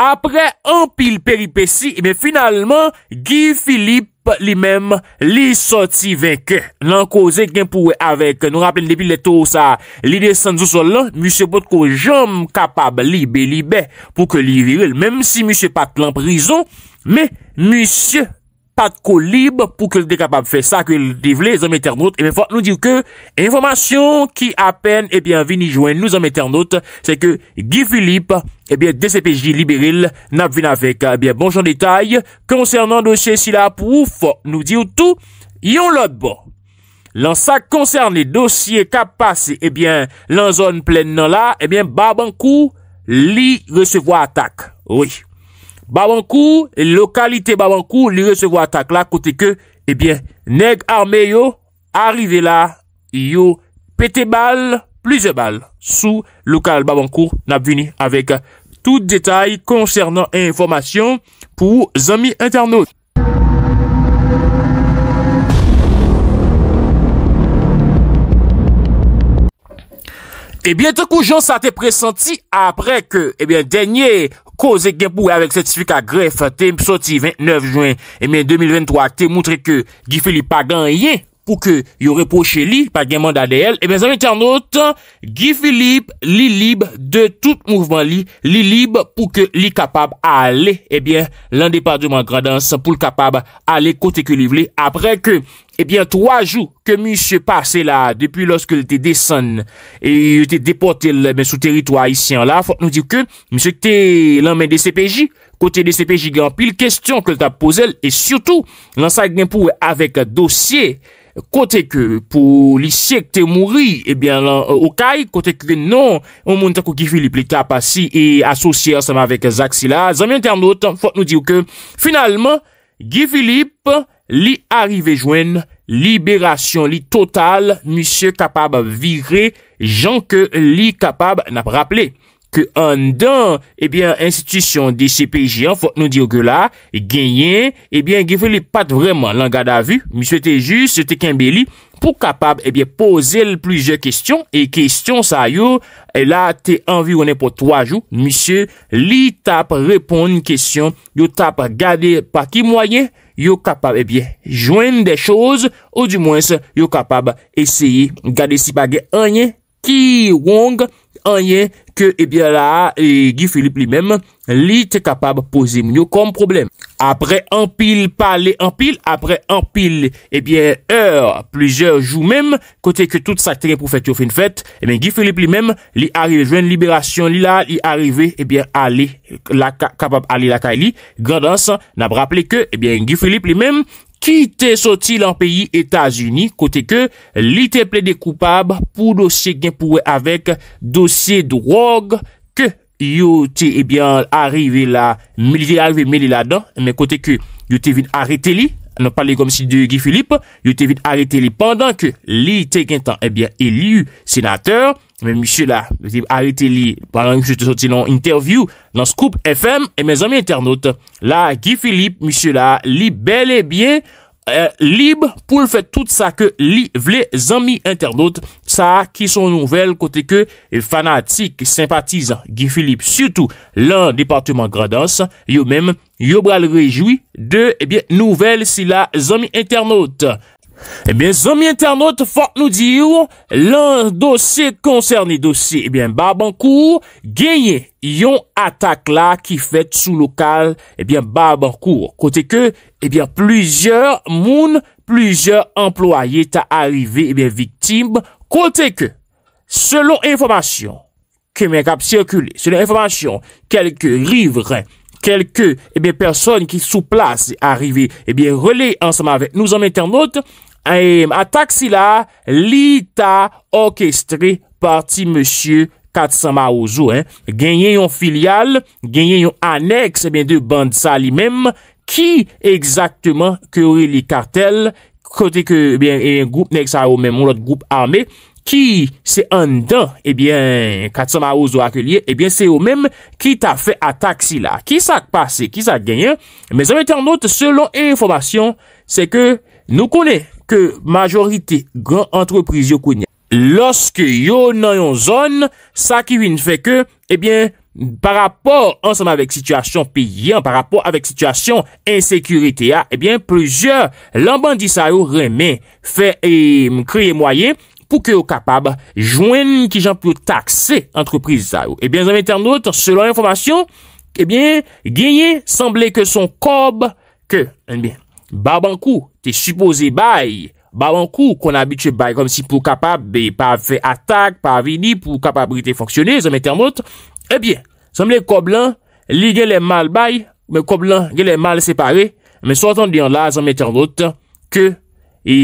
apre an pil peripeci, men finalman, Guy Philippe li menm li soti venke. Nan koze genpouwe avek, nou rappel depil letos a Lidye Sanzou Solan, Monsie Boutko jom kapab li belibe pou ke li viril, menm si Monsie Patel an prizon, men Monsie Patel an prizon, Patko libe pou ke de kapap fè sa, ke li vle zanmèter nout. E mè fò, nou diw ke, informasyon ki apen, e bè, vini jwen nou zanmèter nout, se ke Guy Philippe, e bè, DCPJ liberil, nab vina fè ka. E bè, bonchon detay, konsernan dosye si la pou fò, nou diw tou, yon lòd bo. Lan sa konserni dosye kapase, e bè, lan zon plèn nan la, e bè, babankou li resevo atak. Oui. Babankou, lokalite Babankou, li resevo atak la kote ke, ebyen, eh neg arme yo, arrive la, yo pete bal, plize bal, sou lokal Babankou, nab vini, avek tout detay konsernan e informasyon pou zami internaut. E eh bienten kou joun sa te presenti apre ke eh denye koze genpou avek sertifika gref te msoti 29 juen 2023 te moutre ke Gifili pa ganyen. pou ke yon repoche li, pa gen mandade el, e ben zanmite an notan, Guy Philippe li libe de tout mouvment li, li libe pou ke li kapab a ale, e eh ben lan depa de man gradans, pou l kapab ale kote ke livle, apre ke, e eh ben 3 jou ke monsie pase la, depi loske l te desan, e te depote l sou teritwa isyan la, fote nou diw ke, monsie te l amen de CPJ, kote de CPJ, gen an pil kestyon ke l ta pose el, e syoutou, lan sa gen pouve avek dosye, Kote ke pou li sèk te mouri, ebyen eh lan, okay, euh, kote ke nan, an moun ta kou Gifilip li kapasi e asosye asama vek Zaxila, zanmye an term not, fote nou diw ke, finalman, Gifilip li arrive jwen, liberasyon li total, misye kapab vire, jan ke li kapab nap rapple. Ke an dan, ebyen, institisyon de CPG, an fote nou diyo ge la, genyen, ebyen, ge fè li pat vreman. Lan gada vu, misyo te juz, se te ken beli, pou kapab, ebyen, pose l plujer kestyon, e kestyon sa yo, e la te anvi wone po 3 jou. Misyo li tap repon n kestyon, yo tap gade pa ki mwayen, yo kapab, ebyen, jwen de chouz, ou di mwens, yo kapab esye gade si pa ge anyen, ki wong. Anye ke ebyen eh la e eh, Guy Philippe li menm li te kapab pose mnyo kom problem Apre anpil pale anpil, apre eh anpil ebyen eur, plizeur jou menm Kote ke tout sa tenye pou fet yo fin fet Ebyen Guy Philippe li menm li arive, jwen liberasyon li la Li arive ebyen a li, kapab a li laka e li Grandans nabraple ke ebyen Guy Philippe li menm Ki te sotil an peyi Etasuni, kote ke li te ple de koupab pou dosye genpouwe avek dosye drog ke yo te ebyan eh arive la, me li la dan, men kote ke yo te vin arete li, nan pale gom si de Guy Philippe, yo te vin arete li pandan ke li te genpouwe ebyan e eh li yu senateur, Monsie la, a ete li, pwè lang monsie te soti nan interview, nan Skoub FM, e men zami internaute. La, Guy Philippe, monsie la, li bel e bien, li pou l'fè tout sa ke li vle zami internaute, sa ki son nouvel kote ke fanatik, simpatizant. Guy Philippe, soutou lan Departement Grados, yo men, yo bral rejoui de eh nouvel si la zami internaute. Eh zomi internaut, fok nou diyo, lan dosye konserni dosye, eh bab an kou, genye yon atak la ki fet sou lokal eh bab an kou. Kote ke, plujer moun, plujer employe ta arive, kote ke, selon informasyon ke men kap sirkule, selon informasyon, kelke rivre, kelke person ki sou plase arive, e bien reley ansama avet nou zomi internaut, A taksi la, li ta orkestre parti monsie Katsama Ozu. Ganyen yon filial, ganyen eh yon aneks de band sa li mem, ki ekzaktman kore li kartel, kote ke yon goup neks a ou mem, ou lot goup arme, ki se andan Katsama Ozu akelier, ebyen se ou mem ki ta fe a taksi la. Ki sa pase, ki sa ganyen, me zanmete anote selon e informasyon, se ke nou kone. ke majorite gran entreprise yo kwenye. Lorske yo nan yon zon, sa kiwi ne fe ke, ebyen, par rapport ansem avèk situasyon piyen, par rapport avèk situasyon ensekurite ya, ebyen, plezyor lambandisa yo remè, fe e kreye mwayen, pou ke yo kapab jwen ki jan pou taxe entreprise za yo. Ebyen, zanmè ternout, selon l'informasyon, ebyen, genye, semblé ke son kob, ke, anbyen, Babankou, te supose bay, babankou kon abitye bay, kom si pou kapab, be, pa fe atak, pa vini, pou kapabilite fonksyone, zanmete anvote, ebyen, zanmene koblan, li gye le mal bay, me koblan, gye le mal separe, me sotan diyan la, zanmete anvote, ke, e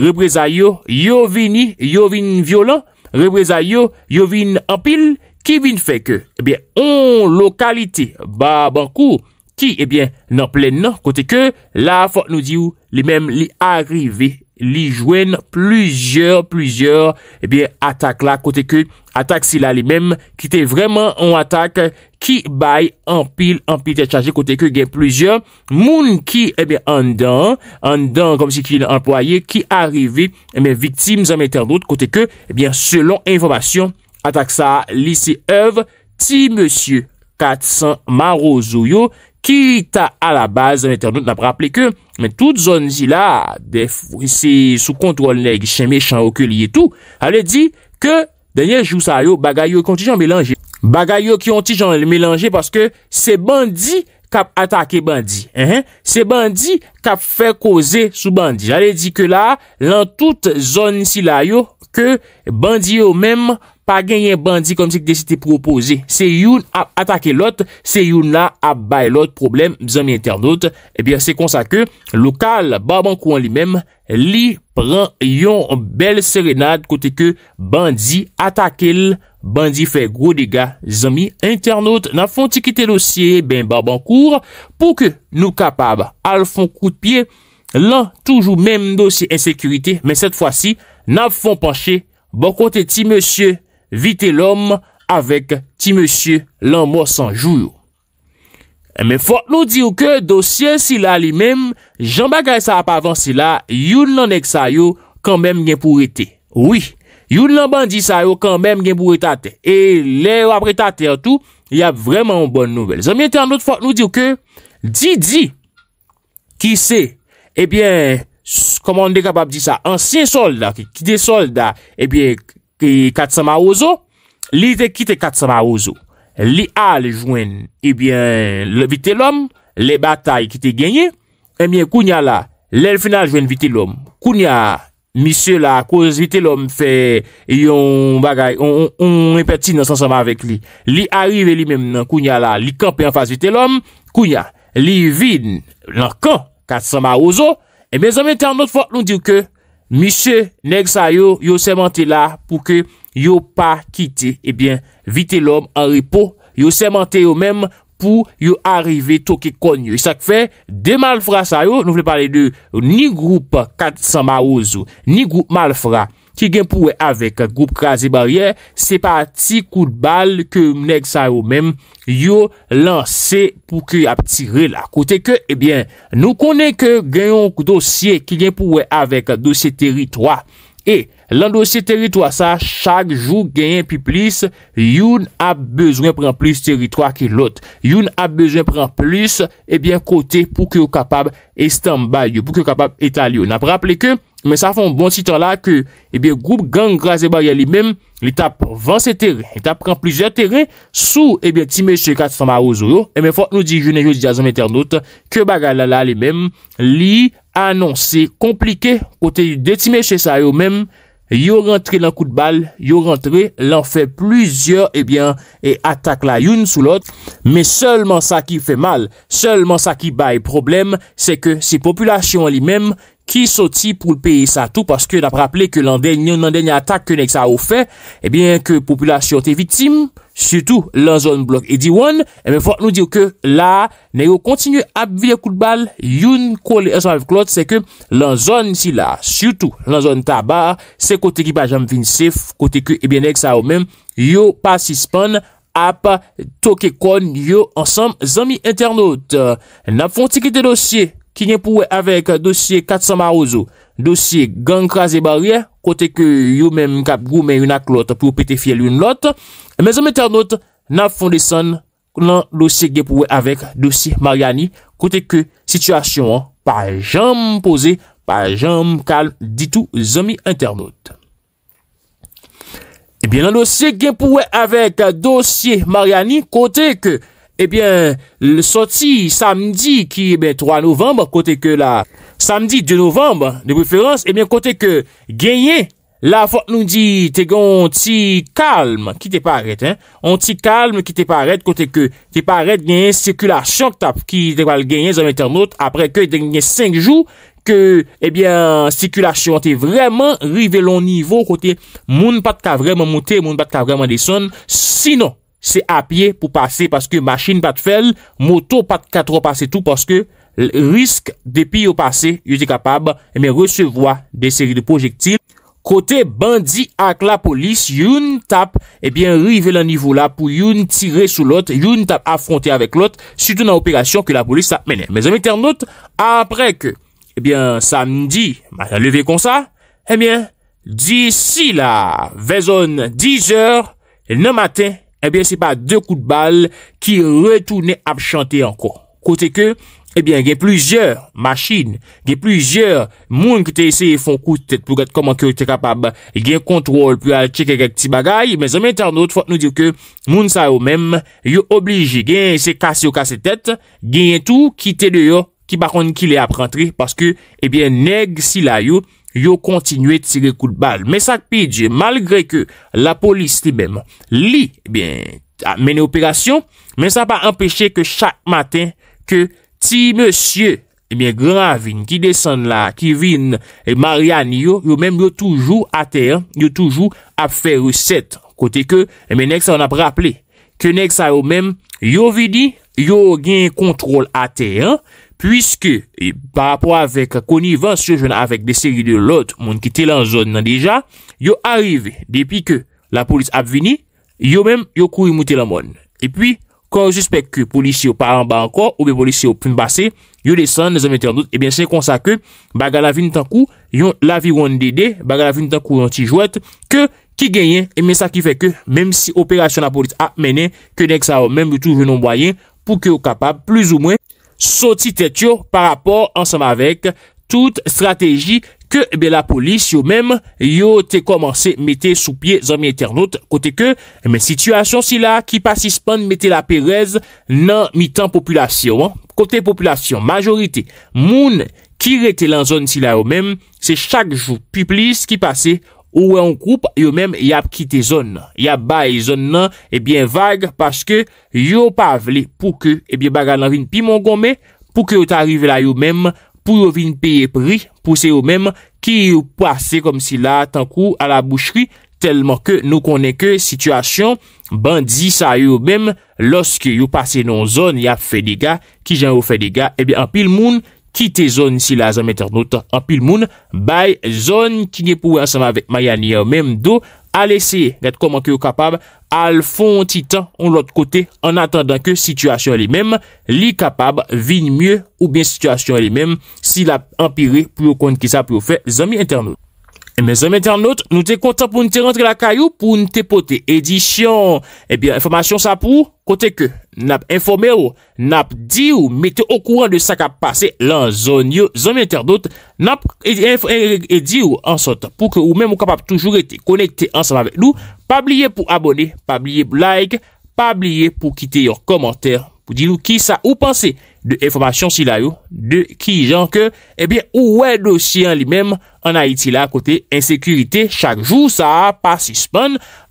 repreza yo, yo vini, yo vini violan, repreza yo, yo vini ampil, ki vini feke, ebyen, on lokalite, babankou, ki, ebyen, nan plen nan, kote ke, la, fote nou di ou, li men, li arive, li jwen, plujer, plujer, ebyen, atak la, kote ke, atak si la, li men, ki te vremen, an atak, ki bay, an pil, an pil te chaje, kote ke, gen plujer, moun ki, ebyen, andan, andan, kom si ki li employe, ki arive, ebyen, viktim, zanm eten dout, kote ke, ebyen, selon informasyon, atak sa, li se ev, ti, monsie, katsan, maro zoyo, Ki ta a la base, nan ap rappele ke, men tout zon zi la, se sou kontrol neg, se me chan okul ye tou, ale di ke denye jou sa yo bagay yo kontijan melange. Bagay yo kontijan melange paske se bandi kap atake bandi. Se bandi kap fe koze sou bandi. Ale di ke la, lan tout zon zi la yo, ke bandi yo menm. pa gen yon bandi kom se ke desite propoze, se yon a atake lot, se yon na a bay lot problem, zami internaut, ebyan eh se konsa ke, lokal, babankou an li mem, li pran yon bel serenade, kote ke bandi atake l, bandi fe gro dega, zami internaut, nan fon ti kite dosye, ben babankou, pou ke nou kapab, al fon kou de pie, lan toujou mem dosye ensekurite, men set fwa si, nan fon panche, bakote bon ti monsye, Vite l'om avèk ti mèsyè lan mò sanjou yo. Mè fòk nou di ou kè dosyen sila li mèm, jambagay sa ap avansi la, youn nan ek sa yo, kan mèm gen pou ete. Oui, youn nan bandi sa yo, kan mèm gen pou etate. E le yo ap etate an tou, ya vreman bon nouvel. Zan mèy ente an lout fòk nou di ou kè, di di, ki se, ebyen, komon de kapab di sa, ansyen solda, ki de solda, ebyen, eh Kat Sama Ozo, li de kite Kat Sama Ozo, li al jwen, ebyen, eh vite lom, le batay kite genye, ebyen, eh kounya la, lèl final jwen vite lom, kounya, misyo la, kouz vite lom fe, yon bagay, on repeti nan sasama vek li, li arrive li menm nan kounya la, li kampi an fasy vite lom, kounya, li vin nan kan Kat Sama Ozo, ebyen, eh zanmète an not fok nou diw ke, Mise, neg sa yo, yo semente la pou ke yo pa kite, ebyen, vite l'om an ripo, yo semente yo menm pou yo arive toke konyo. Isak e fe, de manfra sa yo, nou fle pale de ni groupe kat sa ma ozu, ni groupe manfra. ki genpouwe avèk goup krasè barriè, se pa ti kout bal ke mnèk sa yo mèm yo lanse pou ki ap tire la. Kote ke, ebyen, eh nou konen ke genyon dosye ki genpouwe avèk dosye teritwa, E lan dosye teritwa sa, chak jou genyen pi plis, yon ap bezwen pren plis teritwa ki lot. Yon ap bezwen pren plis, ebyen kote pou ki yo kapab estanbay yo, pou ki yo kapab etal yo. N ap rapple ke, men sa fon bon sitan la ke, ebyen, group gang graze bayan li men, li tap ven se teri, li tap pren plis ya teri, sou, ebyen, ti men se katsan ma ouzo yo, e men fok nou di jounen yo di jazon internet, ke baga la la li men, li... Anon, se komplike, kote yu detime che sa yo menm, yo rentre lan kout bal, yo rentre lan fe pluzyor, e eh bien, e atak la yun sou lot, me solman sa ki fe mal, solman sa ki bay problem, se ke se populasyon li menm, ki soti pou l'peye sa tou, paske dap rappele ke lan den yon nan den yon atak ke nek sa ou fe, ebyen ke populasyon te vitim, syoutou lan zon blok edi wan, e men fwa nou diyo ke la, neyo kontinyo ap vide kout bal, yon kou lè yon samif klot, se ke lan zon si la, syoutou lan zon taba, se kote ki pa jam vin sef, kote ki ebyen nek sa ou men, yo pasi span, ap toke kon, yo ansam zami internaut, nap fonti ki te dosye, ki gen pouwe avek dosye Katsama Ozo, dosye Gankra Zebariye, kote ke yon men kap goun men yon ak lot pou pete fiel yon lot, men zon men ternote nan fondesan nan dosye gen pouwe avek dosye Mariani, kote ke situasyon pa jom pose, pa jom kal ditou zon men ternote. Ebyen nan dosye gen pouwe avek dosye Mariani, kote ke... Ebyen, le soti samdi ki, ebyen, 3 novemb, kote ke la samdi 2 novemb, de preferans, ebyen, kote ke genye, la fote nou di, te gen yon ti kalm, ki te paret, ebyen, yon ti kalm, ki te paret, kote ke te paret, genye, sikula chok ta, ki te pale genye, zan metan not, apre ke denye 5 jou, ke, ebyen, sikula chok, te vreman rive lon nivou, kote, moun pat ka vreman moute, moun pat ka vreman deson, sino, se apye pou pase, paske maschine pat fel, moto pat katropase tout, paske risk depi yo pase, yo se kapab, eme resevoa de seri de projektil. Kote bandi ak la polis, yon tap, ebyen rive lan nivou la, pou yon tire sou lot, yon tap afronte avek lot, sute nan operasyon ke la polis sa mene. Mezen meten not, apre ke, ebyen samdi, ma jan leve kon sa, ebyen, disi la, vezon 10 or, nan matin, Ebyen, se pa de kou de bal ki retoune ap chante anko. Kote ke, ebyen, gen plizyeur masjine, gen plizyeur moun ki te eseye fon koutet pou get koman ki yo te kapab gen kontrol pou al cheke gen ti bagay. Men zomen tan not, fote nou dire ke, moun sa yo men, yo obliji gen ese kase yo kase tet, gen tout ki te de yo ki bakon ki le ap rentri. Paske, ebyen, neg si la yo. yo kontinue tire kout bal. Men sa pide, malgre ke la polis li eh men operasyon, men sa pa empeshe ke chak maten, ke ti monsye, e eh ben gran vin, ki desen la, ki vin Marian yo, yo men yo toujou eh a te, yo toujou ap fe ruset. Kote ke, men nek sa an ap rapple, ke nek sa yo men, yo vidi, yo gen kontrol a te, yo gen kontrol a te, Pwiske, pa rapor avek koni 20 sejonan avek de seri de lot, moun ki telan zon nan deja, yo arive depi ke la polis ap vini, yo menm yo kou eh yon moutelan moun. E pi, kon jispek ke polis yo paran ba ankon, ou be polis yo pun basen, yo desen, ne zan meten an dout, e ben se konsa ke baga la vini tankou, yon la vini yon dede, baga la vini tankou yon tijouet, ke ki genyen, e men sa ki feke, menm si operasyon la polis ap menen, ke denk sa ou menm tou venon bwayen, pou ke yo kapab plus ou mwen. Sotit et yo par rapport ansem avek tout strategi ke be eh la polis yo men yo te komanse mete sou pie zan mi eternote kote ke eh men situasyon sila ki pasispan mete la perez nan mi tan populasyon. Kote populasyon, majorite, moun ki rete lan zon sila yo men se chak jou publis ki pase anmen. Ou wè an koup, yo mèm yap ki te zon nan, yap ba e zon nan, ebyen vague, paske yo pa vle pou ke, ebyen baga nan vin pi mongon mè, pou ke yo ta rive la yo mèm, pou yo vin peye pri, pou se yo mèm, ki yo pase kom si la, tankou, a la bouchri, telman ke nou konen ke situasyon, bandi sa yo mèm, loske yo pase nan zon, yap fe dega, ki jan yo fe dega, ebyen an pil moun, Kite zon si la zami internaut anpil moun, bay zon ki ne pou ansema vek mayani anpil moun do aleseye net koman ki ou kapab al fon titan on lot kote an attendan ke situasyon li men, li kapab vin mye ou ben situasyon li men si la anpiri pou yo kont ki sa pou yo fe zami internaut. Emen zonm internot, nou te kontan pou nou te rentre la kayou pou nou te pote edisyon. Ebyen, eh informasyon sa pou kote ke nap informe ou nap di ou mette okouran de sa ka pase lan zonm internot. Nap edi eh, eh, ou ansot pou ke ou men mou kapap toujou ete konekte ansan avek nou. Pa blye pou abone, pa blye pou like, pa blye pou kite yor komantèr. Dis-nous, qui ça ou pensez de information si la yo, de genre que où est ou en en lui-même en Haïti là côté, insécurité. Chaque jour, ça a pas suspend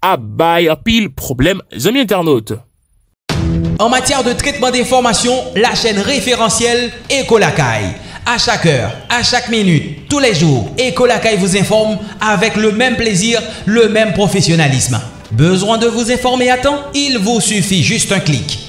à bay pile, problème. zone internautes. En matière de traitement d'information, la chaîne référentielle Ecolacay. À chaque heure, à chaque minute, tous les jours, Ecolacay vous informe avec le même plaisir, le même professionnalisme. Besoin de vous informer à temps Il vous suffit juste un clic